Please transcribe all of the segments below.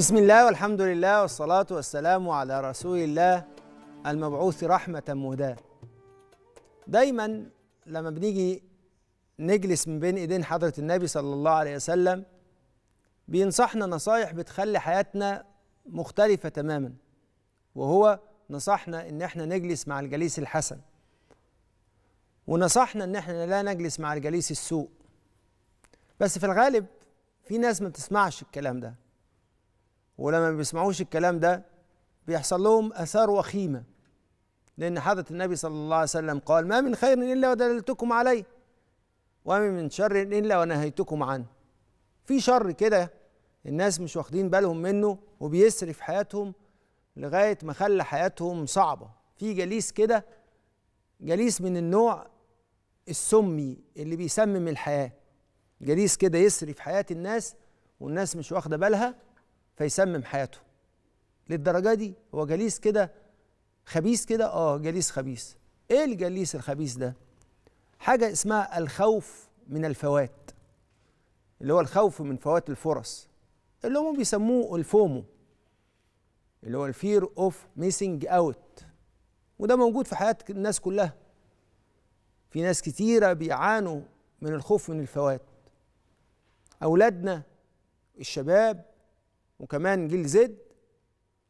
بسم الله والحمد لله والصلاة والسلام على رسول الله المبعوث رحمة مهداة دايما لما بنيجي نجلس من بين ايدين حضرة النبي صلى الله عليه وسلم بينصحنا نصايح بتخلي حياتنا مختلفة تماما وهو نصحنا ان احنا نجلس مع الجليس الحسن ونصحنا ان احنا لا نجلس مع الجليس السوء بس في الغالب في ناس ما بتسمعش الكلام ده ولما بيسمعوش الكلام ده بيحصل لهم اثار وخيمه لان حضره النبي صلى الله عليه وسلم قال ما من خير الا ودللتكم عليه وما من شر الا ونهيتكم عنه في شر كده الناس مش واخدين بالهم منه وبيسري في حياتهم لغايه ما خلى حياتهم صعبه في جليس كده جليس من النوع السمي اللي بيسمم الحياه جليس كده يسري في حياه الناس والناس مش واخده بالها فيسمم حياته للدرجة دي هو جليس كده خبيث كده اه جليس خبيث ايه الجليس الخبيث ده حاجة اسمها الخوف من الفوات اللي هو الخوف من فوات الفرص اللي هم بيسموه الفومو اللي هو الفير اوف ميسنج اوت وده موجود في حياة الناس كلها في ناس كتيرة بيعانوا من الخوف من الفوات أولادنا الشباب وكمان جيل زد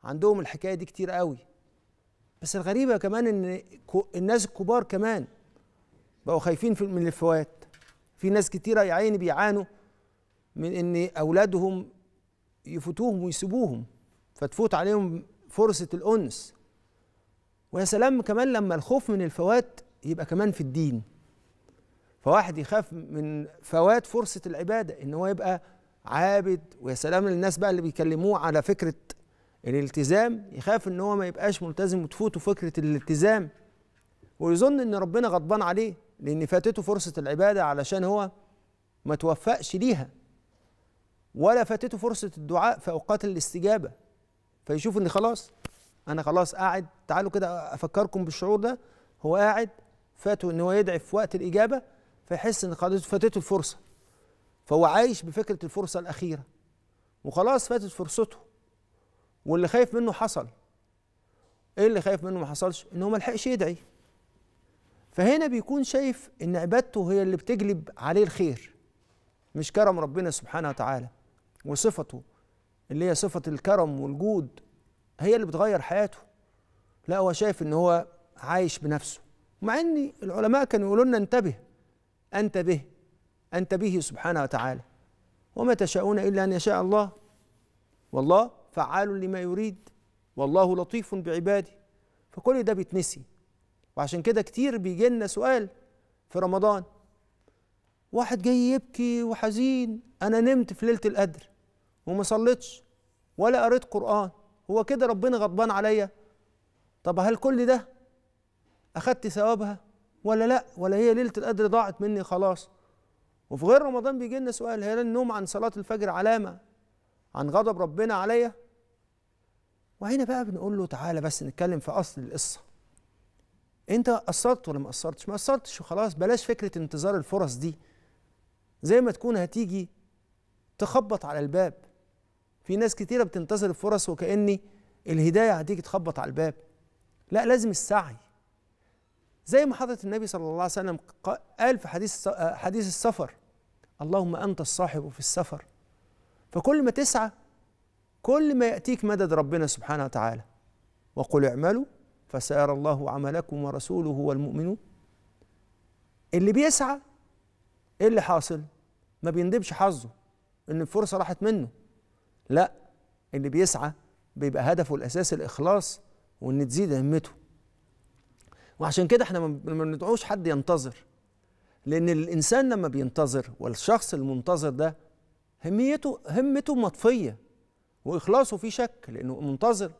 عندهم الحكايه دي كتير قوي بس الغريبه كمان ان الناس الكبار كمان بقوا خايفين من الفوات في ناس كتيره يا عيني بيعانوا من ان اولادهم يفوتوهم ويسيبوهم فتفوت عليهم فرصه الانس ويا سلام كمان لما الخوف من الفوات يبقى كمان في الدين فواحد يخاف من فوات فرصه العباده ان هو يبقى عابد ويا سلام للناس بقى اللي بيكلموه على فكره الالتزام يخاف ان هو ما يبقاش ملتزم وتفوته فكره الالتزام ويظن ان ربنا غضبان عليه لان فاتته فرصه العباده علشان هو ما توفقش ليها ولا فاتته فرصه الدعاء في اوقات الاستجابه فيشوف ان خلاص انا خلاص قاعد تعالوا كده افكركم بالشعور ده هو قاعد فاته ان هو يدعي في وقت الاجابه فيحس ان فاتته الفرصه فهو عايش بفكرة الفرصة الأخيرة وخلاص فاتت فرصته واللي خايف منه حصل ايه اللي خايف منه ما حصلش إنه ما لحقش يدعي فهنا بيكون شايف ان عبادته هي اللي بتجلب عليه الخير مش كرم ربنا سبحانه وتعالى وصفته اللي هي صفة الكرم والجود هي اللي بتغير حياته لا هو شايف ان هو عايش بنفسه مع ان العلماء كانوا يقولوا لنا انتبه انتبه أنت به سبحانه وتعالى وما تشاءون إلا أن يشاء الله والله فعال لما يريد والله لطيف بعباده فكل ده بيتنسي وعشان كده كتير بيجي لنا سؤال في رمضان واحد جاي يبكي وحزين أنا نمت في ليلة القدر وما صليتش ولا قريت قرآن هو كده ربنا غضبان عليا طب هل كل ده أخدت ثوابها ولا لا ولا هي ليلة القدر ضاعت مني خلاص وفي غير رمضان بيجي لنا سؤال هل النوم عن صلاة الفجر علامة عن غضب ربنا عليا؟ وهنا بقى بنقول له تعالى بس نتكلم في أصل القصة أنت قصرت ولا ما قصرتش؟ ما قصرتش وخلاص بلاش فكرة انتظار الفرص دي زي ما تكون هتيجي تخبط على الباب في ناس كتيرة بتنتظر الفرص وكأني الهداية هتيجي تخبط على الباب لا لازم السعي زي ما حضرة النبي صلى الله عليه وسلم قال في حديث حديث السفر اللهم أنت الصاحب في السفر فكل ما تسعى كل ما يأتيك مدد ربنا سبحانه وتعالى وقل اعملوا فسيرى الله عملكم ورسوله والمؤمنون اللي بيسعى ايه اللي حاصل ما بيندبش حظه ان الفرصه راحت منه لا اللي بيسعى بيبقى هدفه الاساسي الاخلاص وان تزيد همته وعشان كده احنا ما بندعوش حد ينتظر لأن الإنسان لما بينتظر والشخص المنتظر ده هميته همته مطفية وإخلاصه في شك لأنه منتظر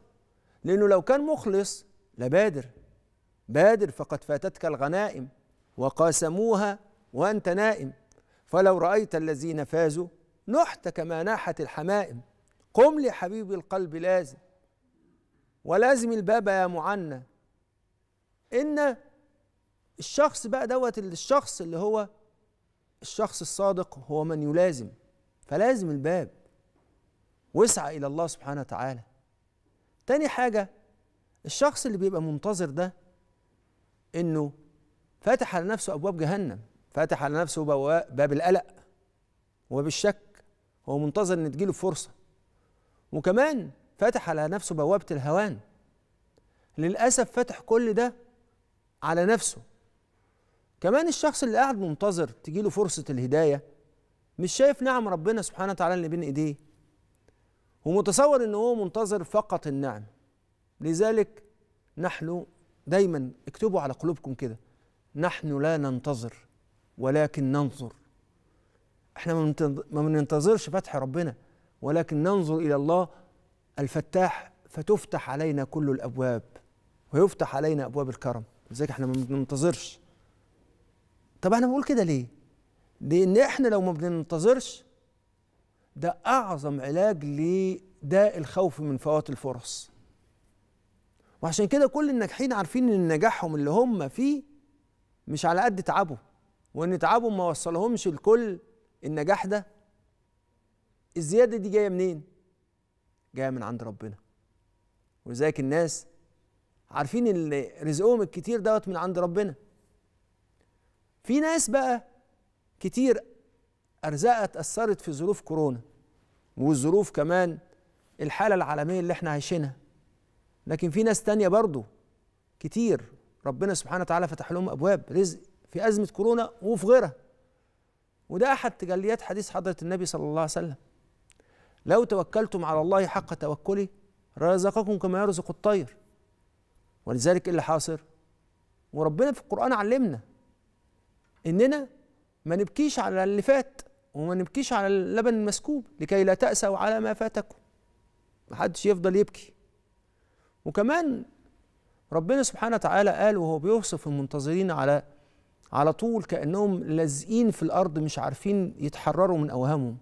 لأنه لو كان مخلص لبادر بادر فقد فاتتك الغنائم وقاسموها وأنت نائم فلو رأيت الذين فازوا نحت كما ناحت الحمائم قم لحبيب القلب لازم ولازم الباب يا معنى إن الشخص بقى دوت الشخص اللي هو الشخص الصادق هو من يلازم فلازم الباب واسعى الى الله سبحانه وتعالى تاني حاجه الشخص اللي بيبقى منتظر ده انه فاتح على نفسه ابواب جهنم فاتح على نفسه باب القلق وباب الشك هو منتظر ان تجيله فرصه وكمان فاتح على نفسه بوابه الهوان للاسف فتح كل ده على نفسه كمان الشخص اللي قاعد منتظر تجي له فرصة الهداية مش شايف نعم ربنا سبحانه وتعالى اللي بين ايديه ومتصور ان هو منتظر فقط النعم لذلك نحن دايما اكتبوا على قلوبكم كده نحن لا ننتظر ولكن ننظر احنا ما بننتظرش فتح ربنا ولكن ننظر الى الله الفتاح فتفتح علينا كل الابواب ويفتح علينا ابواب الكرم لذلك احنا ما بننتظرش طب انا بقول كده ليه لان احنا لو ما بننتظرش ده اعظم علاج لداء الخوف من فوات الفرص وعشان كده كل الناجحين عارفين ان نجاحهم اللي هم فيه مش على قد تعبه وان تعبه ما وصلهمش لكل النجاح ده الزياده دي جايه منين جايه من عند ربنا ولذلك الناس عارفين ان رزقهم الكتير دوت من عند ربنا في ناس بقى كتير ارزاقها اتاثرت في ظروف كورونا والظروف كمان الحاله العالميه اللي احنا عايشينها لكن في ناس تانية برضو كتير ربنا سبحانه وتعالى فتح لهم ابواب رزق في ازمه كورونا وفي غيرها وده احد تجليات حديث حضره النبي صلى الله عليه وسلم لو توكلتم على الله حق توكله رزقكم كما يرزق الطير ولذلك ايه اللي حاصر وربنا في القران علمنا اننا ما نبكيش على اللي فات وما نبكيش على اللبن المسكوب لكي لا تأسوا على ما فاتكم محدش يفضل يبكي وكمان ربنا سبحانه وتعالى قال وهو بيوصف المنتظرين على على طول كأنهم لازقين في الأرض مش عارفين يتحرروا من أوهامهم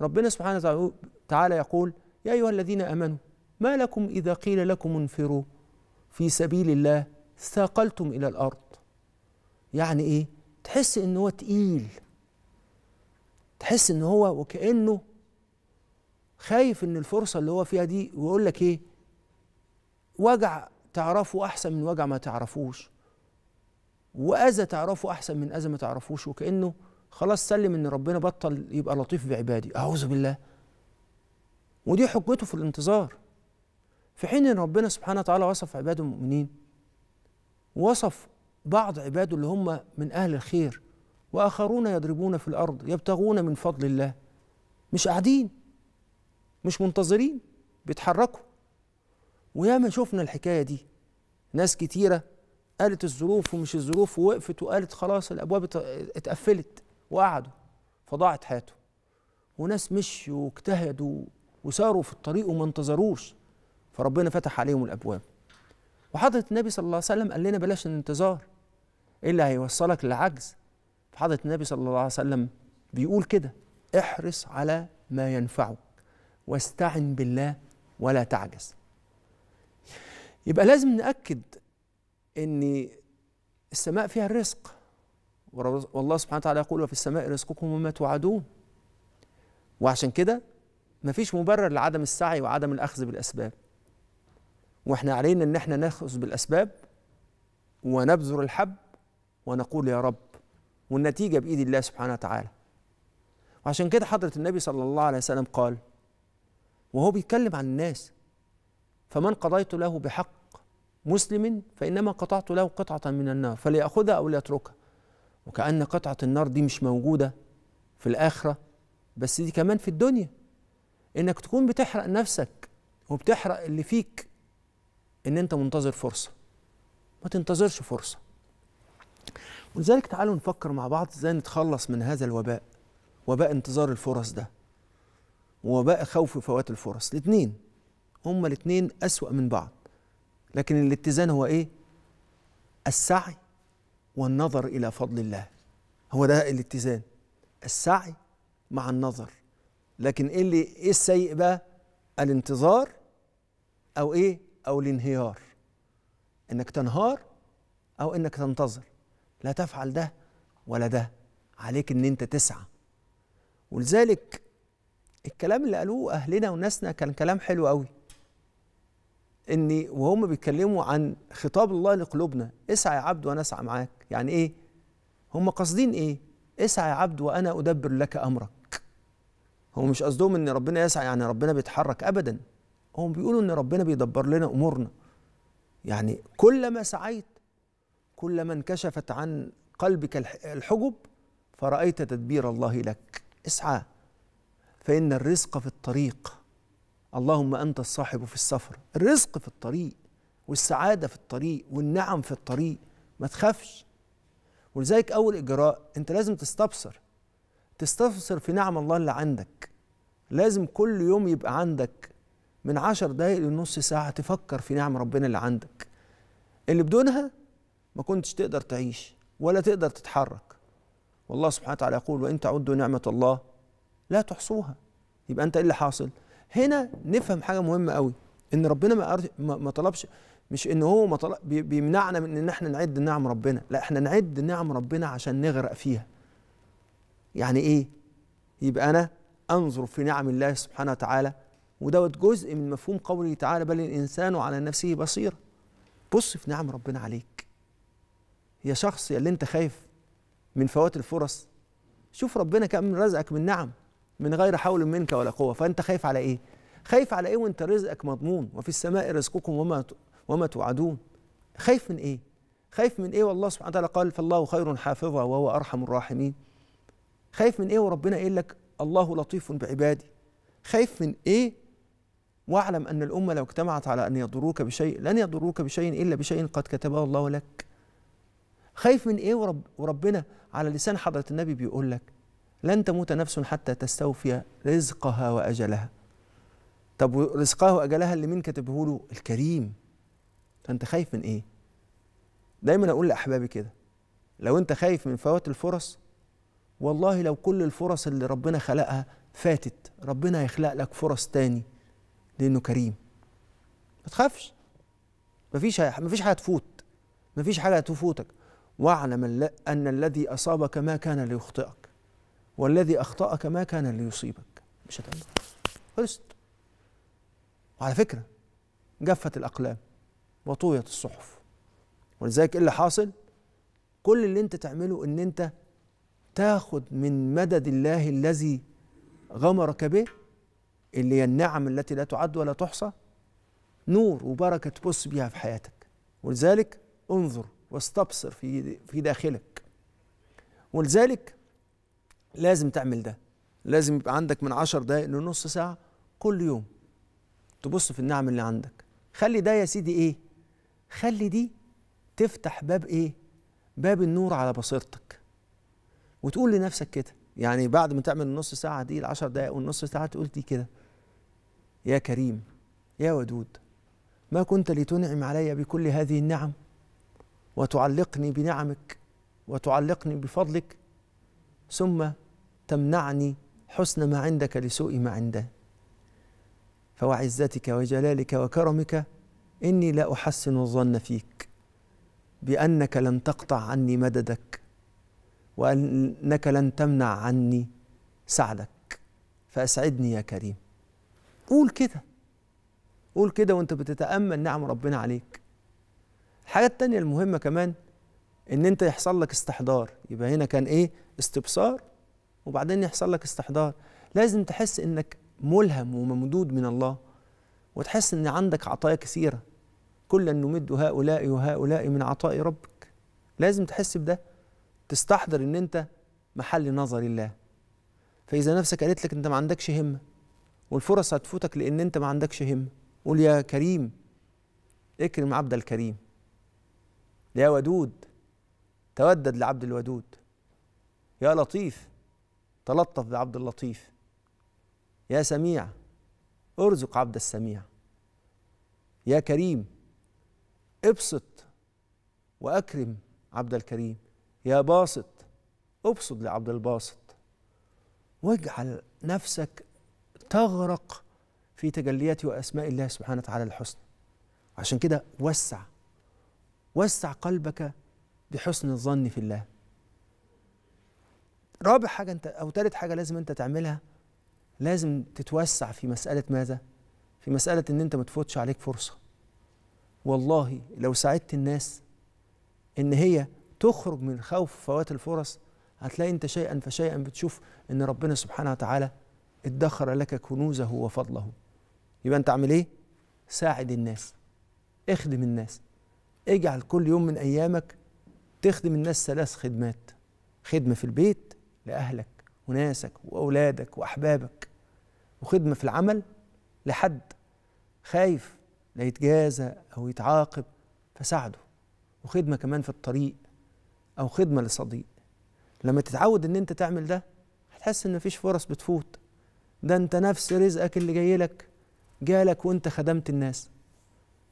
ربنا سبحانه وتعالى يقول يا أيها الذين آمنوا ما لكم إذا قيل لكم انفروا في سبيل الله ثاقلتم إلى الأرض يعني إيه تحس ان هو تقيل تحس ان هو وكانه خايف ان الفرصه اللي هو فيها دي ويقول لك ايه وجع تعرفه احسن من وجع ما تعرفوش واذى تعرفه احسن من اذى ما تعرفوش وكانه خلاص سلم ان ربنا بطل يبقى لطيف بعبادي اعوذ بالله ودي حجته في الانتظار في حين ان ربنا سبحانه وتعالى وصف عباده المؤمنين وصف بعض عباده اللي هم من أهل الخير وآخرون يضربون في الأرض يبتغون من فضل الله مش قاعدين مش منتظرين بيتحركوا وياما شفنا الحكاية دي ناس كتيرة قالت الظروف ومش الظروف ووقفت وقالت خلاص الأبواب اتقفلت وقعدوا فضاعت حياته وناس مشوا واجتهدوا وساروا في الطريق وما انتظروش فربنا فتح عليهم الأبواب وحضرة النبي صلى الله عليه وسلم قال لنا بلاش الانتظار ايه اللي هيوصلك للعجز حضره النبي صلى الله عليه وسلم بيقول كده احرص على ما ينفعك واستعن بالله ولا تعجز يبقى لازم نأكد ان السماء فيها الرزق والله سبحانه وتعالى يقول وفي السماء رزقكم وما توعدون وعشان كده مفيش مبرر لعدم السعي وعدم الأخذ بالأسباب واحنا علينا ان احنا ناخذ بالأسباب ونبذر الحب ونقول يا رب والنتيجة بإيد الله سبحانه وتعالى وعشان كده حضرة النبي صلى الله عليه وسلم قال وهو بيتكلم عن الناس فمن قضيت له بحق مسلم فإنما قطعت له قطعة من النار فليأخذها أو ليتركها وكأن قطعة النار دي مش موجودة في الآخرة بس دي كمان في الدنيا إنك تكون بتحرق نفسك وبتحرق اللي فيك إن أنت منتظر فرصة ما تنتظرش فرصه ولذلك تعالوا نفكر مع بعض ازاي نتخلص من هذا الوباء وباء انتظار الفرص ده ووباء خوف فوات الفرص الاثنين هما الاثنين أسوأ من بعض لكن الاتزان هو ايه السعي والنظر إلى فضل الله هو ده الاتزان السعي مع النظر لكن ايه اللي ايه السيء بقى الانتظار او ايه او الانهيار انك تنهار او انك تنتظر لا تفعل ده ولا ده عليك ان انت تسعى ولذلك الكلام اللي قالوه اهلنا وناسنا كان كلام حلو قوي ان وهم بيتكلموا عن خطاب الله لقلوبنا اسعى يا عبد وانا اسعى معاك يعني ايه هم قاصدين ايه اسعى يا عبد وانا ادبر لك امرك هم مش قصدهم ان ربنا يسعى يعني ربنا بيتحرك ابدا هم بيقولوا ان ربنا بيدبر لنا امورنا يعني كلما سعيت كلما انكشفت عن قلبك الحجب فرأيت تدبير الله لك اسعى فإن الرزق في الطريق اللهم أنت الصاحب في السفر الرزق في الطريق والسعادة في الطريق والنعم في الطريق ما تخافش ولذلك أول إجراء أنت لازم تستبصر تستبصر في نعم الله اللي عندك لازم كل يوم يبقى عندك من عشر دقايق لنص ساعة تفكر في نعم ربنا اللي عندك اللي بدونها ما كنتش تقدر تعيش ولا تقدر تتحرك والله سبحانه وتعالى يقول وإن تعدوا نعمة الله لا تحصوها يبقى أنت إيه اللي حاصل هنا نفهم حاجة مهمة قوي إن ربنا ما, ما طلبش مش إن هو ما طلب بيمنعنا من إن إحنا نعد نعم ربنا لا إحنا نعد نعم ربنا عشان نغرق فيها يعني إيه يبقى أنا أنظر في نعم الله سبحانه وتعالى ودوت جزء من مفهوم قوله تعالى بل الإنسان على نفسه بصيرة بص في نعم ربنا عليك يا شخص يا اللي انت خايف من فوات الفرص شوف ربنا كم رزقك من نعم من غير حول منك ولا قوه فانت خايف على ايه خايف على ايه وانت رزقك مضمون وفي السماء رزقكم وما وما توعدون خايف من ايه خايف من ايه والله سبحانه وتعالى قال فالله خير حافظا وهو ارحم الراحمين خايف من ايه وربنا قايل لك الله لطيف بعبادي خايف من ايه واعلم ان الامه لو اجتمعت على ان يضروك بشيء لن يضروك بشيء الا بشيء قد كتبه الله لك خايف من ايه ورب وربنا على لسان حضره النبي بيقول لك لن تموت نفس حتى تستوفي رزقها واجلها طب ورزقها واجلها اللي مين كاتبه له الكريم فانت خايف من ايه دايما اقول لاحبابي كده لو انت خايف من فوات الفرص والله لو كل الفرص اللي ربنا خلقها فاتت ربنا هيخلق لك فرص تاني لانه كريم ما تخافش مفيش مفيش حاجه تفوت مفيش حاجه هتفوتك واعلم أن الذي أصابك ما كان ليخطئك والذي أخطأك ما كان ليصيبك مش هتقبل خلصت وعلى فكرة جفت الأقلام وطويت الصحف ولذلك إيه اللي حاصل كل اللي انت تعمله ان انت تاخد من مدد الله الذي غمرك به اللي هي النعم التي لا تعد ولا تحصى نور وبركة تبص بيها في حياتك ولذلك انظر واستبصر في في داخلك ولذلك لازم تعمل ده لازم يبقى عندك من عشر دقايق لنص ساعة كل يوم تبص في النعم اللي عندك خلي ده يا سيدي ايه خلي دي تفتح باب ايه باب النور على بصيرتك وتقول لنفسك كده يعني بعد ما تعمل النص ساعة دي العشر دقايق والنص ساعة تقول دي كده يا كريم يا ودود ما كنت لتنعم علي بكل هذه النعم وتعلقني بنعمك وتعلقني بفضلك ثم تمنعني حسن ما عندك لسوء ما عنده فوعزتك وجلالك وكرمك إني لا أحسن الظن فيك بأنك لن تقطع عني مددك وأنك لن تمنع عني سعدك فأسعدني يا كريم قول كده قول كده وانت بتتأمل نعم ربنا عليك الحاجة التانية المهمة كمان إن أنت يحصل لك استحضار يبقى هنا كان إيه استبصار وبعدين يحصل لك استحضار لازم تحس إنك ملهم وممدود من الله وتحس إن عندك عطايا كثيرة كلا نمد هؤلاء وهؤلاء من عطاء ربك لازم تحس بده تستحضر إن أنت محل نظر الله فإذا نفسك قالت لك أنت ما عندكش همة والفرص هتفوتك لأن أنت ما عندكش همة قول يا كريم اكرم عبد الكريم يا ودود تودد لعبد الودود يا لطيف تلطف بعبد اللطيف يا سميع ارزق عبد السميع يا كريم ابسط واكرم عبد الكريم يا باسط ابسط لعبد الباسط واجعل نفسك تغرق في تجليات واسماء الله سبحانه وتعالى الحسنى عشان كده وسع وسع قلبك بحسن الظن في الله رابع حاجة أنت أو ثالث حاجة لازم أنت تعملها لازم تتوسع في مسألة ماذا؟ في مسألة إن أنت ما تفوتش عليك فرصة والله لو ساعدت الناس إن هي تخرج من خوف فوات الفرص هتلاقي أنت شيئا فشيئا بتشوف إن ربنا سبحانه وتعالى ادخر لك كنوزه وفضله يبقى أنت اعمل إيه؟ ساعد الناس اخدم الناس اجعل كل يوم من أيامك تخدم الناس ثلاث خدمات خدمة في البيت لأهلك وناسك وأولادك وأحبابك وخدمة في العمل لحد خايف لا يتجازى أو يتعاقب فساعده وخدمة كمان في الطريق أو خدمة لصديق لما تتعود إن أنت تعمل ده هتحس إن مفيش فرص بتفوت ده أنت نفس رزقك اللي جاي لك جالك وأنت خدمت الناس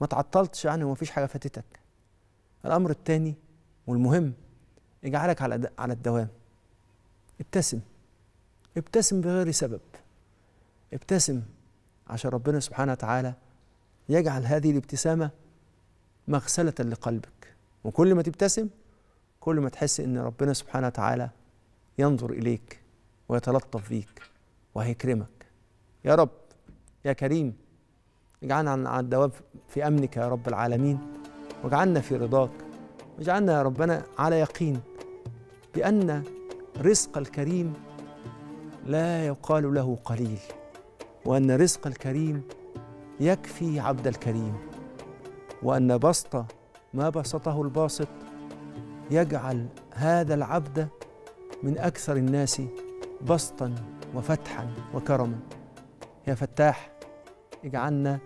ما تعطلتش عنه ومفيش حاجة فاتتك الأمر الثاني والمهم اجعلك على على الدوام ابتسم ابتسم بغير سبب ابتسم عشان ربنا سبحانه وتعالى يجعل هذه الابتسامة مغسلة لقلبك وكل ما تبتسم كل ما تحس ان ربنا سبحانه وتعالى ينظر اليك ويتلطف بيك وهيكرمك يا رب يا كريم اجعلنا على الدوام في امنك يا رب العالمين واجعلنا في رضاك واجعلنا يا ربنا على يقين بأن رزق الكريم لا يقال له قليل وأن رزق الكريم يكفي عبد الكريم وأن بسط ما بسطه الباسط يجعل هذا العبد من أكثر الناس بسطا وفتحا وكرما يا فتاح اجعلنا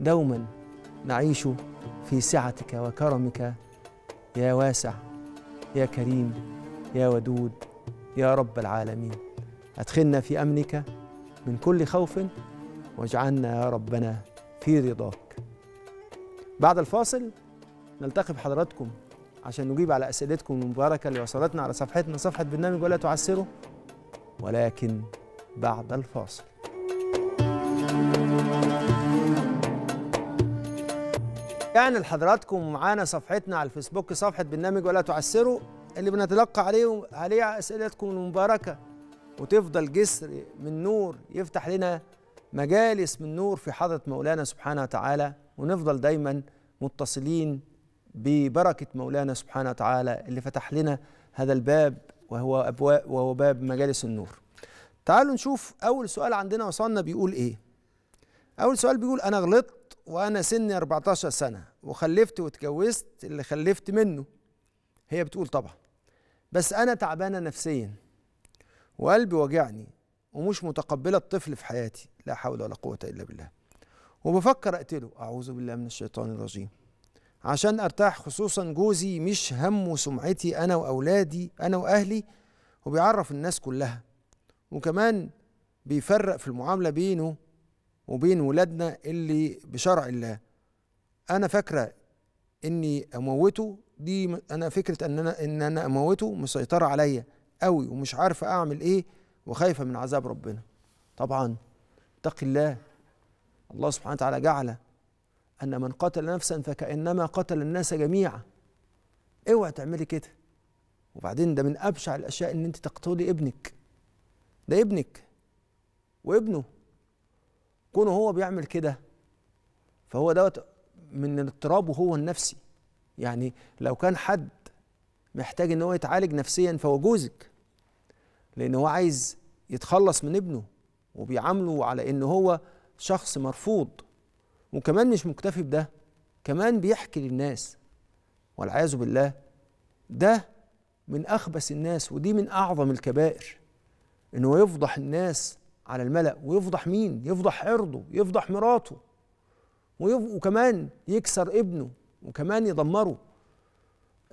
دوما نعيش في سعتك وكرمك يا واسع يا كريم يا ودود يا رب العالمين أدخلنا في أمنك من كل خوف واجعلنا يا ربنا في رضاك بعد الفاصل نلتقي بحضراتكم عشان نجيب على أسئلتكم المباركة اللي وصلتنا على صفحتنا صفحة برنامج ولا تعسره ولكن بعد الفاصل يعني لحضراتكم معانا صفحتنا على الفيسبوك صفحه برنامج ولا تعسروا اللي بنتلقى عليه عليه اسئلتكم المباركه وتفضل جسر من نور يفتح لنا مجالس من نور في حضره مولانا سبحانه وتعالى ونفضل دايما متصلين ببركه مولانا سبحانه وتعالى اللي فتح لنا هذا الباب وهو ابواب وهو باب مجالس النور. تعالوا نشوف اول سؤال عندنا وصلنا بيقول ايه؟ اول سؤال بيقول انا غلطت وانا سني 14 سنه وخلفت واتجوزت اللي خلفت منه هي بتقول طبعا بس انا تعبانه نفسيا وقلبي واجعني ومش متقبله الطفل في حياتي لا حول ولا قوه الا بالله وبفكر اقتله اعوذ بالله من الشيطان الرجيم عشان ارتاح خصوصا جوزي مش همه سمعتي انا واولادي انا واهلي وبيعرف الناس كلها وكمان بيفرق في المعامله بينه وبين ولادنا اللي بشرع الله انا فاكره اني اموته دي انا فكره ان انا ان انا اموته مسيطره عليا قوي ومش عارفه اعمل ايه وخايفه من عذاب ربنا طبعا اتقي الله الله سبحانه وتعالى جعل ان من قتل نفسا فكانما قتل الناس جميعا اوعى تعملي كده وبعدين ده من ابشع الاشياء ان انت تقتلي ابنك ده ابنك وابنه كونه هو بيعمل كده فهو دوت من الاضطراب وهو النفسي يعني لو كان حد محتاج ان هو يتعالج نفسيا فهو جوزك لان هو عايز يتخلص من ابنه وبيعامله على ان هو شخص مرفوض وكمان مش مكتفي بده كمان بيحكي للناس والعياذ بالله ده من اخبث الناس ودي من اعظم الكبائر انه يفضح الناس على الملأ ويفضح مين؟ يفضح عرضه يفضح مراته ويف... وكمان يكسر ابنه وكمان يدمره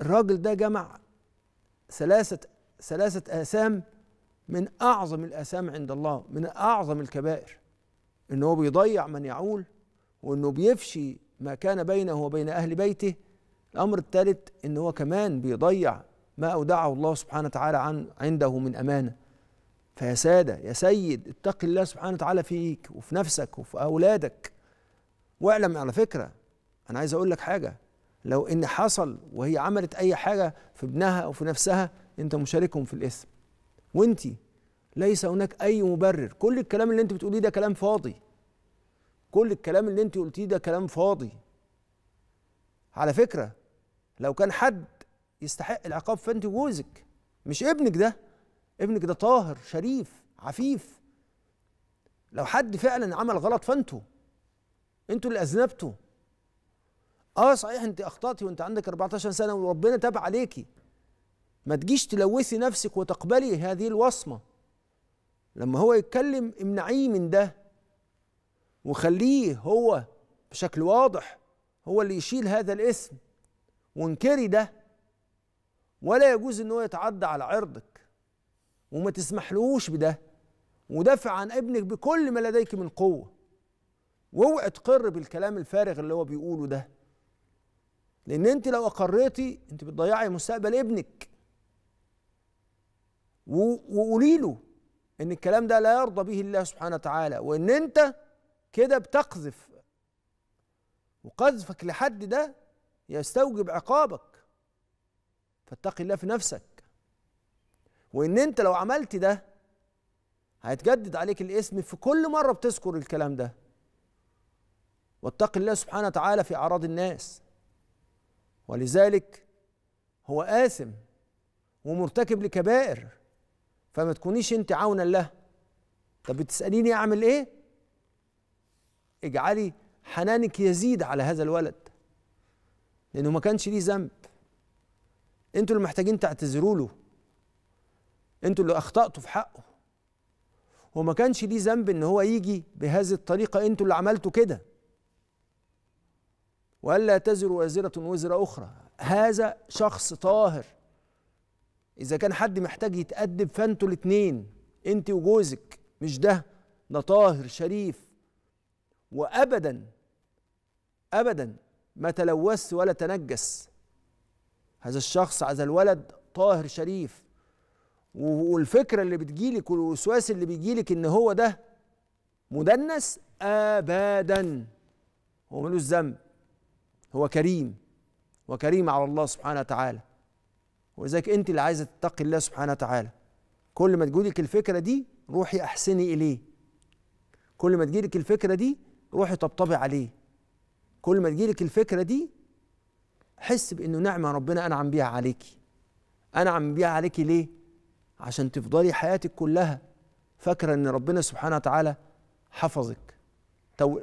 الراجل ده جمع ثلاثة ثلاثة آثام من أعظم الآثام عند الله من أعظم الكبائر إن هو بيضيع من يعول وإنه بيفشي ما كان بينه وبين أهل بيته الأمر الثالث إن هو كمان بيضيع ما أودعه الله سبحانه وتعالى عن عنده من أمانة فيا سادة يا سيد اتق الله سبحانه وتعالى فيك وفي نفسك وفي أولادك واعلم على فكرة أنا عايز أقول لك حاجة لو إن حصل وهي عملت أي حاجة في ابنها أو في نفسها أنت مشاركهم في الإثم وأنت ليس هناك أي مبرر كل الكلام اللي أنت بتقوليه ده كلام فاضي كل الكلام اللي أنت قلتيه ده كلام فاضي على فكرة لو كان حد يستحق العقاب فأنت وجوزك مش ابنك ده ابنك ده طاهر شريف عفيف لو حد فعلا عمل غلط فانتوا انتوا اللي اذنبتوا اه صحيح انت اخطاتي وانت عندك 14 سنه وربنا تاب عليكي ما تجيش تلوثي نفسك وتقبلي هذه الوصمه لما هو يتكلم امنعيه من ده وخليه هو بشكل واضح هو اللي يشيل هذا الاسم وانكري ده ولا يجوز ان هو يتعدى على عرضك وما تسمحلوش بده ودافع عن ابنك بكل ما لديك من قوه واوعي تقر بالكلام الفارغ اللي هو بيقوله ده لان انت لو اقريتي انت بتضيعي مستقبل ابنك وقولي له ان الكلام ده لا يرضى به الله سبحانه وتعالى وان انت كده بتقذف وقذفك لحد ده يستوجب عقابك فاتقي الله في نفسك وان انت لو عملت ده هيتجدد عليك الاسم في كل مره بتذكر الكلام ده واتق الله سبحانه وتعالى في اعراض الناس ولذلك هو آثم ومرتكب لكبائر فما تكونيش انت عونا له طب بتسأليني اعمل ايه اجعلي حنانك يزيد على هذا الولد لانه ما كانش ليه ذنب انتوا اللي محتاجين تعتذروا له انتوا اللي اخطاتوا في حقه هو ما كانش ليه ذنب ان هو يجي بهذه الطريقه انتوا اللي عملتوا كده والا تزر وازره وزر اخرى هذا شخص طاهر اذا كان حد محتاج يتادب فانتوا الاثنين انت وجوزك مش ده ده طاهر شريف وابدا ابدا ما تلوث ولا تنجس هذا الشخص هذا الولد طاهر شريف والفكره اللي بتجيلك والوسواس اللي بيجيلك ان هو ده مدنس ابدا هو ملوش ذنب هو كريم وكريم على الله سبحانه وتعالى ولذلك انت اللي عايزه تتقي الله سبحانه وتعالى كل ما تجيلك الفكره دي روحي احسني اليه كل ما تجيلك الفكره دي روحي طبطبي عليه كل ما تجيلك الفكره دي حس بانه نعمه ربنا انعم بيها عليكي انعم بيها عليكي ليه عشان تفضلي حياتك كلها فاكرة ان ربنا سبحانه وتعالى حفظك تو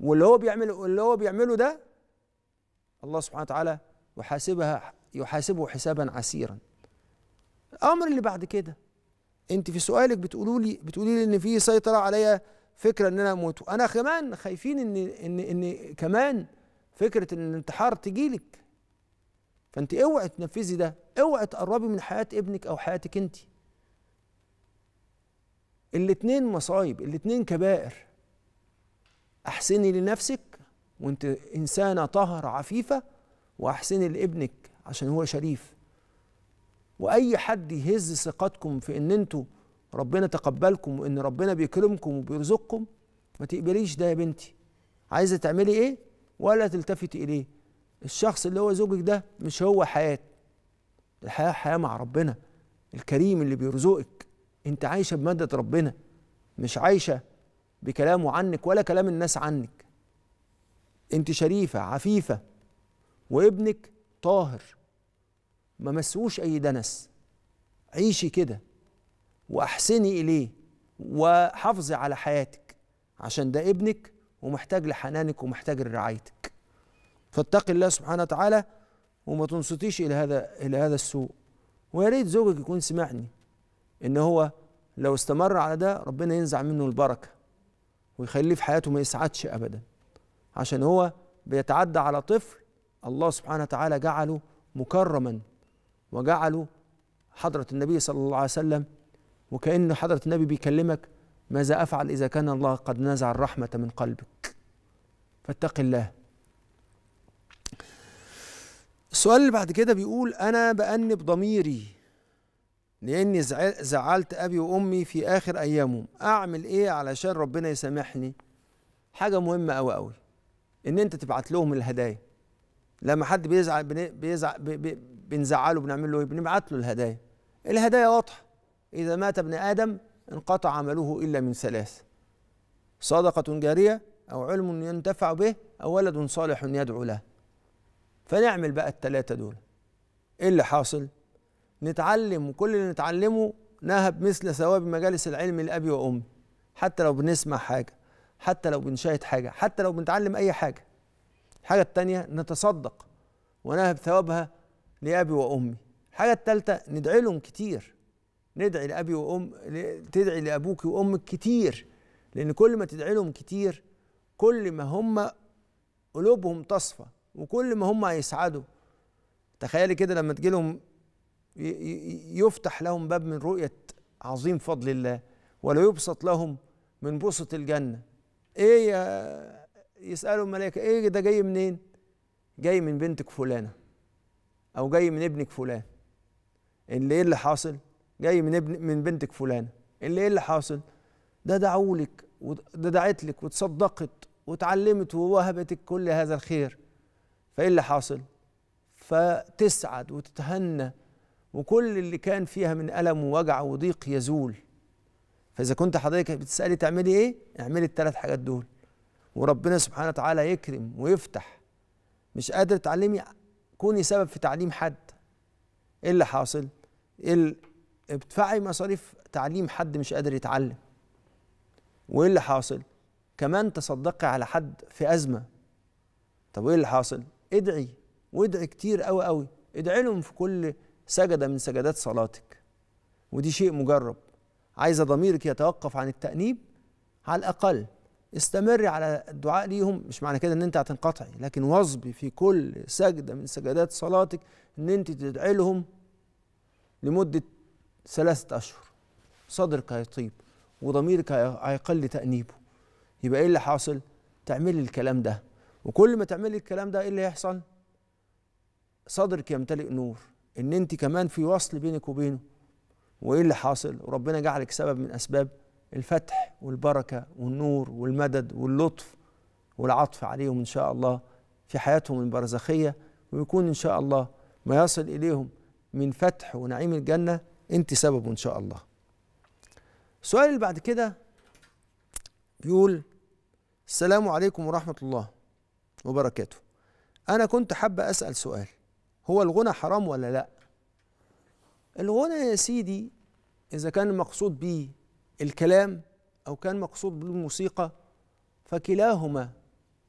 واللي هو بيعمله اللي هو بيعمله ده الله سبحانه وتعالى يحاسبها يحاسبه حسابا عسيرا الامر اللي بعد كده انت في سؤالك بتقولوا لي بتقولي لي ان في سيطره عليا فكره ان انا اموت انا كمان خايفين ان ان ان كمان فكره ان الانتحار تجيلك فانت اوعي تنفذي ده اوعي تقربي من حياه ابنك او حياتك انت الاتنين مصايب الاتنين كبائر احسني لنفسك وانت انسانه طاهره عفيفه واحسني لابنك عشان هو شريف واي حد يهز ثقتكم في ان انتوا ربنا تقبلكم وان ربنا بيكرمكم وبيرزقكم ما تقبليش ده يا بنتي عايزه تعملي ايه ولا تلتفتي اليه الشخص اللي هو زوجك ده مش هو حياة الحياة حياة مع ربنا الكريم اللي بيرزقك انت عايشة بمادة ربنا مش عايشة بكلامه عنك ولا كلام الناس عنك انت شريفة عفيفة وابنك طاهر ما مسوش اي دنس عيشي كده واحسني اليه وحافظي على حياتك عشان ده ابنك ومحتاج لحنانك ومحتاج لرعايتك فاتقي الله سبحانه وتعالى وما تنصتيش الى هذا الى هذا السوء ويا ريت زوجك يكون سمعني ان هو لو استمر على ده ربنا ينزع منه البركه ويخليه في حياته ما يسعدش ابدا عشان هو بيتعدى على طفل الله سبحانه وتعالى جعله مكرما وجعله حضرة النبي صلى الله عليه وسلم وكأن حضرة النبي بيكلمك ماذا أفعل إذا كان الله قد نزع الرحمة من قلبك فاتق الله السؤال اللي بعد كده بيقول أنا بأنب ضميري لأني زعلت أبي وأمي في آخر أيامهم أعمل إيه علشان ربنا يسامحني حاجة مهمة أوي أوي إن أنت تبعت لهم الهدايا لما حد بيزعل بيزعل بنزعله بنعمل له إيه بنبعت له الهدايا الهدايا واضحة إذا مات ابن آدم انقطع عمله إلا من ثلاث صدقة جارية أو علم ينتفع به أو ولد صالح يدعو له فنعمل بقى التلاتة دول ايه اللي حاصل نتعلم وكل اللي نتعلمه نهب مثل ثواب مجالس العلم لأبي وأمي حتى لو بنسمع حاجة حتى لو بنشاهد حاجة حتى لو بنتعلم أي حاجة الحاجة التانية نتصدق ونهب ثوابها لأبي وأمي الحاجة التالتة ندعي لهم كتير ندعي لأبي وأم تدعي لأبوك وأمك كتير لأن كل ما تدعي لهم كتير كل ما هم قلوبهم تصفى وكل ما هم هيسعدوا تخيلي كده لما تجي لهم يفتح لهم باب من رؤية عظيم فضل الله ولا يبسط لهم من بسط الجنة ايه يا يسألوا الملائكة ايه ده جاي منين جاي من بنتك فلانة او جاي من ابنك فلان اللي ايه اللي حاصل جاي من ابن من بنتك فلانة اللي ايه اللي حاصل ده دعولك ده دعت لك وتصدقت وتعلمت ووهبتك كل هذا الخير فايه اللي حاصل فتسعد وتتهنى وكل اللي كان فيها من ألم ووجع وضيق يزول فإذا كنت حضرتك بتسألي تعملي إيه؟ اعملي الثلاث حاجات دول وربنا سبحانه وتعالى يكرم ويفتح مش قادر تعلمي كوني سبب في تعليم حد إيه اللي حاصل؟ ال... ادفعي مصاريف تعليم حد مش قادر يتعلم وإيه اللي حاصل؟ كمان تصدقي على حد في أزمة طب وإيه اللي حاصل؟ ادعي وادعي كتير قوي قوي ادعي لهم في كل سجدة من سجدات صلاتك ودي شيء مجرب عايزة ضميرك يتوقف عن التأنيب على الأقل استمري على الدعاء ليهم مش معنى كده ان انت هتنقطعي لكن واظبي في كل سجدة من سجدات صلاتك ان انت تدعي لهم لمدة ثلاثة أشهر صدرك هيطيب وضميرك هيقل تأنيبه يبقى ايه اللي حاصل؟ تعملي الكلام ده وكل ما تعملي الكلام ده ايه اللي هيحصل صدرك يمتلئ نور ان انت كمان في وصل بينك وبينه وايه اللي حاصل وربنا جعلك سبب من اسباب الفتح والبركه والنور والمدد واللطف والعطف عليهم ان شاء الله في حياتهم البرزخيه ويكون ان شاء الله ما يصل اليهم من فتح ونعيم الجنه انت سببه ان شاء الله السؤال اللي بعد كده بيقول السلام عليكم ورحمه الله وبركاته أنا كنت حابة أسأل سؤال هو الغنى حرام ولا لأ؟ الغنى يا سيدي إذا كان المقصود به الكلام أو كان مقصود بالموسيقى فكلاهما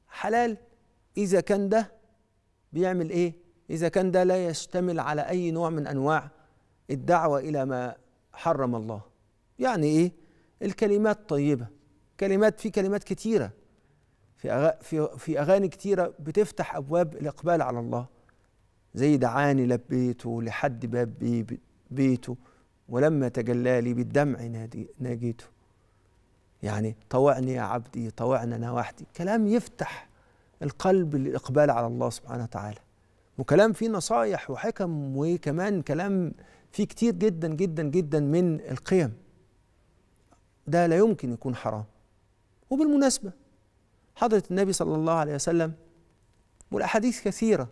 حلال إذا كان ده بيعمل إيه؟ إذا كان ده لا يشتمل على أي نوع من أنواع الدعوة إلى ما حرم الله يعني إيه؟ الكلمات طيبة كلمات في كلمات كتيرة في في اغاني كتيره بتفتح ابواب الاقبال على الله زي دعاني لبيته لحد باب بيته ولما تجلى لي بالدمع ناجيته يعني طوعني يا عبدي طوعنا انا وحدي كلام يفتح القلب للاقبال على الله سبحانه وتعالى وكلام فيه نصايح وحكم وكمان كلام فيه كتير جدا جدا جدا من القيم ده لا يمكن يكون حرام وبالمناسبه حضرة النبي صلى الله عليه وسلم والأحاديث كثيرة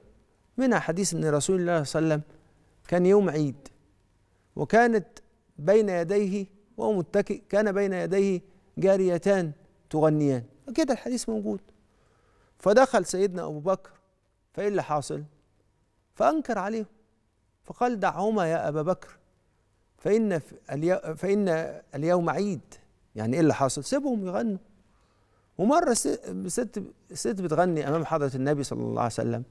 منها حديث أن رسول الله صلى الله عليه وسلم كان يوم عيد وكانت بين يديه وهو متكئ كان بين يديه جاريتان تغنيان كده الحديث موجود فدخل سيدنا أبو بكر فإيه اللي حاصل فأنكر عليهم فقال دعهما يا أبا بكر فإن فإن اليوم عيد يعني إيه اللي حاصل سيبهم يغنوا ومره ست ست بتغني امام حضره النبي صلى الله عليه وسلم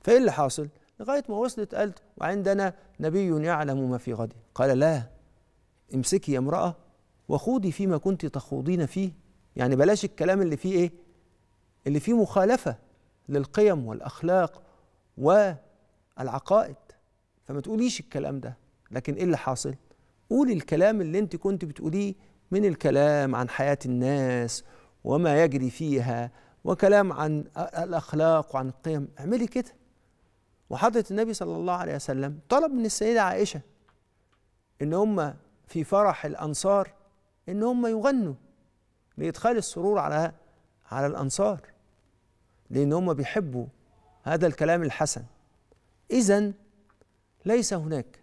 فايه اللي حاصل؟ لغايه ما وصلت قالت وعندنا نبي يعلم ما في غد قال لا امسكي يا امراه وخوضي فيما كنت تخوضين فيه يعني بلاش الكلام اللي فيه ايه؟ اللي فيه مخالفه للقيم والاخلاق والعقائد فما تقوليش الكلام ده لكن ايه اللي حاصل؟ قولي الكلام اللي انت كنت بتقوليه من الكلام عن حياه الناس وما يجري فيها وكلام عن الأخلاق وعن القيم اعملي كده وحضرة النبي صلى الله عليه وسلم طلب من السيدة عائشة إن هم في فرح الأنصار إن هم يغنوا لإدخال السرور على على الأنصار لأن هم بيحبوا هذا الكلام الحسن إذا ليس هناك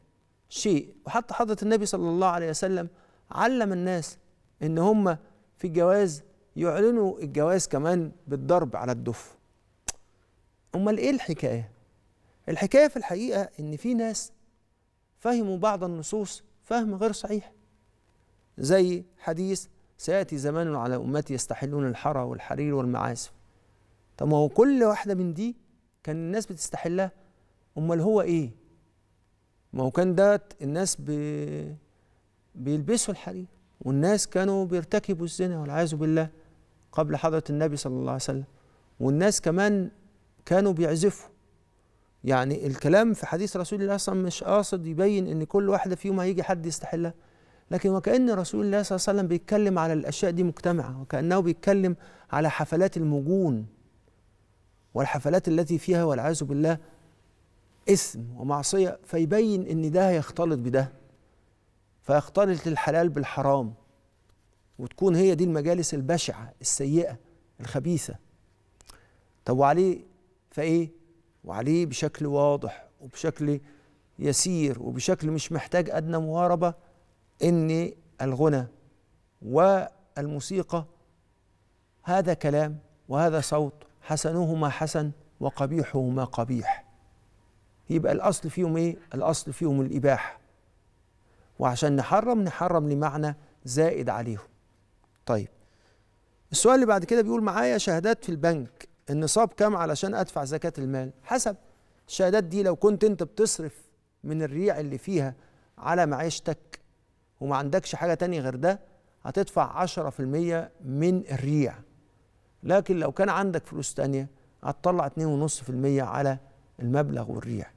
شيء وحتى حضرة النبي صلى الله عليه وسلم علم الناس إن هم في الجواز يعلنوا الجواز كمان بالضرب على الدف امال ايه الحكايه الحكايه في الحقيقه ان في ناس فهموا بعض النصوص فهم غير صحيح زي حديث سياتي زمان على امتي يستحلون الحرى والحرير والمعازف طب ما هو كل واحده من دي كان الناس بتستحلها امال هو ايه ما هو كان ده الناس بي بيلبسوا الحرير والناس كانوا بيرتكبوا الزنا والعياذ بالله قبل حضرة النبي صلى الله عليه وسلم والناس كمان كانوا بيعزفوا يعني الكلام في حديث رسول الله صلى الله عليه وسلم مش قاصد يبين ان كل واحده فيهم هيجي حد يستحلها لكن وكأن رسول الله صلى الله عليه وسلم بيتكلم على الأشياء دي مجتمعة وكأنه بيتكلم على حفلات المجون والحفلات التي فيها والعياذ بالله إثم ومعصية فيبين إن ده هيختلط بده فيختلط الحلال بالحرام وتكون هي دي المجالس البشعة السيئة الخبيثة طب وعليه فإيه؟ وعليه بشكل واضح وبشكل يسير وبشكل مش محتاج أدنى مواربة إن الغنى والموسيقى هذا كلام وهذا صوت حسنهما حسن وقبيحهما قبيح يبقى الأصل فيهم إيه؟ الأصل فيهم الإباحة وعشان نحرم نحرم لمعنى زائد عليهم طيب السؤال اللي بعد كده بيقول معايا شهادات في البنك النصاب كام علشان ادفع زكاة المال حسب الشهادات دي لو كنت انت بتصرف من الريع اللي فيها على معيشتك وما عندكش حاجة تانية غير ده هتدفع 10% من الريع لكن لو كان عندك فلوس تانية هتطلع 2.5% على المبلغ والريع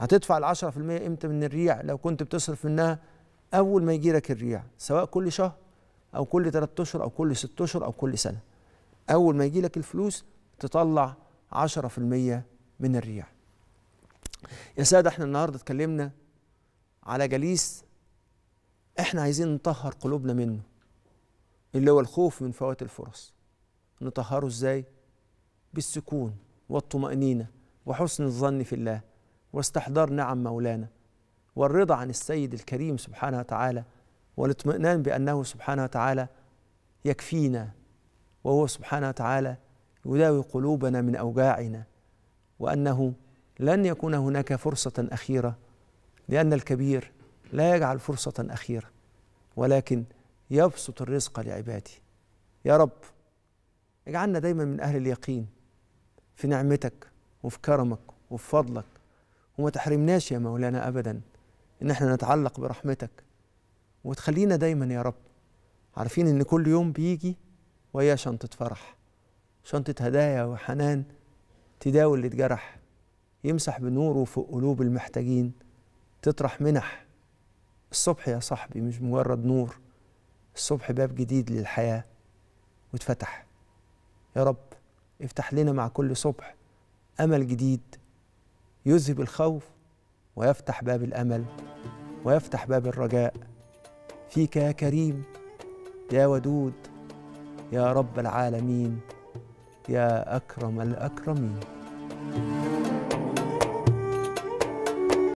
هتدفع ال 10% امتى من الريع لو كنت بتصرف منها اول ما يجيلك الريع سواء كل شهر او كل 3 اشهر او كل 6 اشهر او كل سنه اول ما يجي لك الفلوس تطلع 10% من الريع يا ساده احنا النهارده اتكلمنا على جليس احنا عايزين نطهر قلوبنا منه اللي هو الخوف من فوات الفرص نطهره ازاي بالسكون والطمأنينة وحسن الظن في الله واستحضار نعم مولانا والرضا عن السيد الكريم سبحانه وتعالى والاطمئنان بأنه سبحانه وتعالى يكفينا وهو سبحانه وتعالى يداوي قلوبنا من أوجاعنا وأنه لن يكون هناك فرصة أخيرة لأن الكبير لا يجعل فرصة أخيرة ولكن يبسط الرزق لعباده يا رب اجعلنا دايما من أهل اليقين في نعمتك وفي كرمك وفي فضلك وما تحرمناش يا مولانا أبدا إن احنا نتعلق برحمتك وتخلينا دايما يا رب عارفين ان كل يوم بيجي وهي شنطة فرح شنطة هدايا وحنان تداوي اللي اتجرح يمسح بنوره في قلوب المحتاجين تطرح منح الصبح يا صاحبي مش مجرد نور الصبح باب جديد للحياة واتفتح يا رب افتح لنا مع كل صبح أمل جديد يذهب الخوف ويفتح باب الأمل ويفتح باب الرجاء فيك يا كريم يا ودود يا رب العالمين يا اكرم الاكرمين